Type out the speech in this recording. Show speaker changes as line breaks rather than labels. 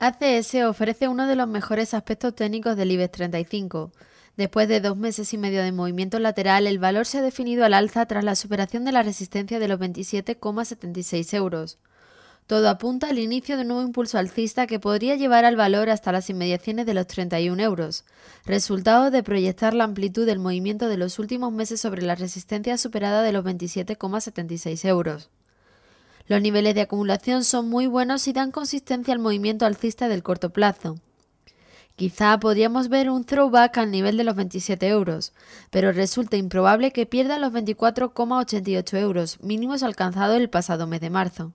ACS ofrece uno de los mejores aspectos técnicos del IBEX 35. Después de dos meses y medio de movimiento lateral, el valor se ha definido al alza tras la superación de la resistencia de los 27,76 euros. Todo apunta al inicio de un nuevo impulso alcista que podría llevar al valor hasta las inmediaciones de los 31 euros, resultado de proyectar la amplitud del movimiento de los últimos meses sobre la resistencia superada de los 27,76 euros. Los niveles de acumulación son muy buenos y dan consistencia al movimiento alcista del corto plazo. Quizá podríamos ver un throwback al nivel de los 27 euros, pero resulta improbable que pierda los 24,88 euros mínimos alcanzados el pasado mes de marzo.